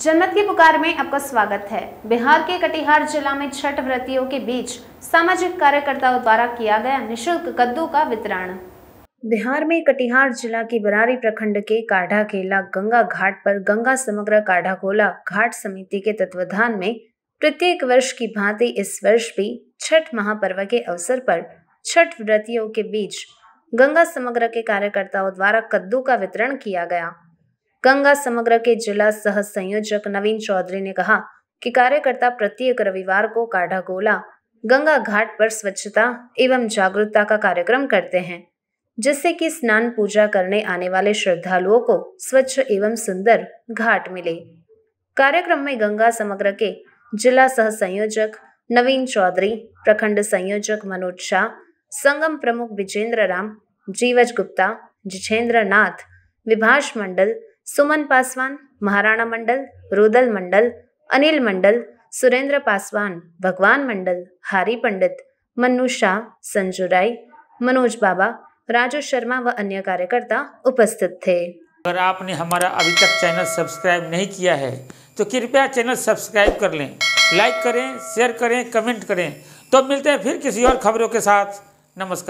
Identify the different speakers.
Speaker 1: जनमत की पुकार में आपका स्वागत है बिहार के कटिहार जिला में छठ व्रतियों के बीच सामाजिक कार्यकर्ताओं द्वारा किया गया निशुल्क कद्दू का वितरण बिहार में कटिहार जिला के बरारी प्रखंड के काढ़ा केला गंगा घाट पर गंगा समग्र काढ़ा कोला घाट समिति के तत्वाधान में प्रत्येक वर्ष की भांति इस वर्ष भी छठ महापर्व के अवसर पर छठ व्रतियों के बीच गंगा समग्र के कार्यकर्ताओं द्वारा कद्दू का वितरण किया गया गंगा समग्र के जिला सह संयोजक नवीन चौधरी ने कहा कि कार्यकर्ता प्रत्येक रविवार को काढ़ा गोला गंगा घाट पर स्वच्छता एवं जागरूकता का कार्यक्रम करते हैं जिससे कि स्नान पूजा करने आने वाले श्रद्धालुओं को स्वच्छ एवं सुंदर घाट मिले कार्यक्रम में गंगा समग्र के जिला सह संयोजक नवीन चौधरी प्रखंड संयोजक मनोज शाह संगम प्रमुख विजेंद्र राम जीवज गुप्ता जिछेंद्र नाथ विभाष मंडल सुमन पासवान महाराणा मंडल रुदल मंडल अनिल मंडल सुरेंद्र पासवान भगवान मंडल हारी पंडित મન્નુ शाह संजू राय मनोज बाबा राजू शर्मा व अन्य कार्यकर्ता उपस्थित थे
Speaker 2: अगर आपने हमारा अभी तक चैनल सब्सक्राइब नहीं किया है तो कृपया चैनल सब्सक्राइब कर लें लाइक करें शेयर करें कमेंट करें तो मिलते हैं फिर किसी और खबरों के साथ नमस्कार